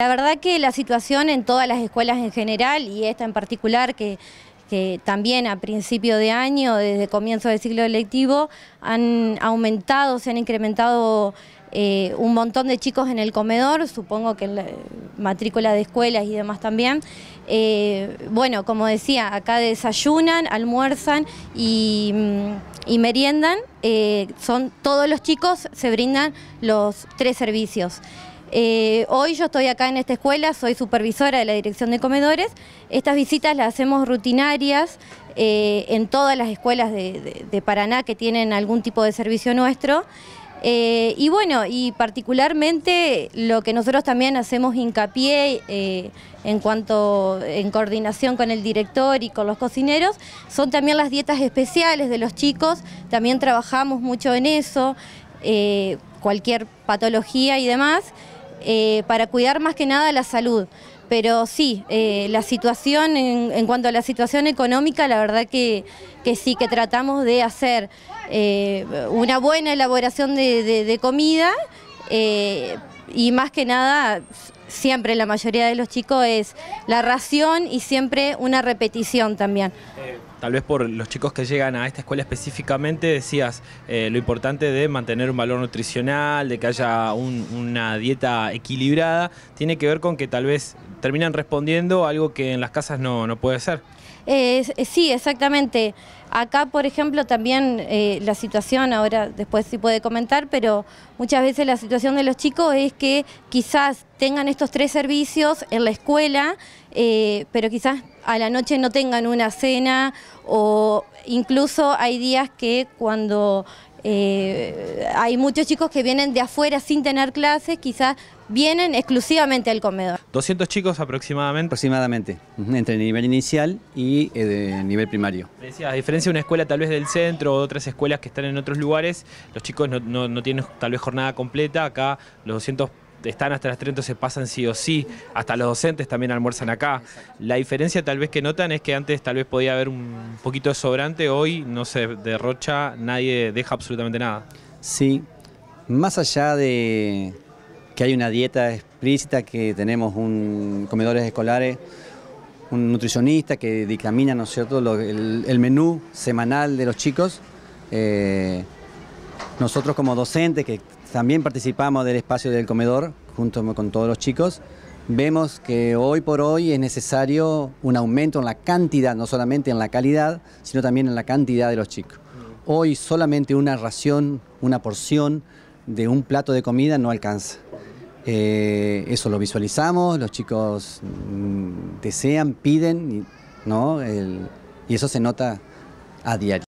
La verdad que la situación en todas las escuelas en general y esta en particular que, también a principio de año, desde comienzo del ciclo lectivo, han aumentado, se han incrementado eh, un montón de chicos en el comedor, supongo que en la matrícula de escuelas y demás también. Eh, bueno, como decía, acá desayunan, almuerzan y, mm, meriendan. Eh, son todos los chicos, se brindan los tres servicios. Eh, hoy yo estoy acá en esta escuela, soy supervisora de la dirección de comedores. Estas visitas las hacemos rutinarias eh, en todas las escuelas de, Paraná que tienen algún tipo de servicio nuestro. Eh, y bueno, y particularmente lo que nosotros también hacemos hincapié en cuanto en coordinación con el director y con los cocineros, son también las dietas especiales de los chicos, también trabajamos mucho en eso, cualquier patología y demás. Eh, para cuidar más que nada la salud. Pero sí, eh, la situación, en, cuanto a la situación económica, la verdad que, sí, que tratamos de hacer eh, una buena elaboración de comida y más que nada, siempre la mayoría de los chicos es la ración y siempre una repetición también tal vez por los chicos que llegan a esta escuela específicamente, decías eh, lo importante de mantener un valor nutricional, de que haya una dieta equilibrada, tiene que ver con que tal vez terminan respondiendo algo que en las casas no, no puede ser. Eh, eh sí, exactamente. Acá, por ejemplo, también eh, la situación, ahora después sí puede comentar, pero muchas veces la situación de los chicos es que quizás tengan estos tres servicios en la escuela, eh, pero quizás a la noche no tengan una cena o incluso hay días que cuando eh, hay muchos chicos que vienen de afuera sin tener clases, quizás vienen exclusivamente al comedor. ¿200 chicos aproximadamente? Aproximadamente, entre nivel inicial y eh, de nivel primario. a diferencia de una escuela tal vez del centro o otras escuelas que están en otros lugares, los chicos no, no tienen tal vez jornada completa, acá los 200 están hasta las 30, se pasan sí o sí, hasta los docentes también almuerzan acá. La diferencia tal vez que notan es que antes tal vez podía haber un poquito de sobrante, hoy no se derrocha, nadie deja absolutamente nada. Sí, más allá de que hay una dieta explícita, que tenemos un comedores escolares, un nutricionista que dictamina, ¿no es cierto?, el, menú semanal de los chicos. Eh, nosotros como docentes que también participamos del espacio del comedor junto con todos los chicos, vemos que hoy por hoy es necesario un aumento en la cantidad, no solamente en la calidad, sino también en la cantidad de los chicos. Hoy solamente una ración, una porción de un plato de comida no alcanza. Eh, eso lo visualizamos, los chicos mm, desean, piden, ¿no? y eso se nota a diario.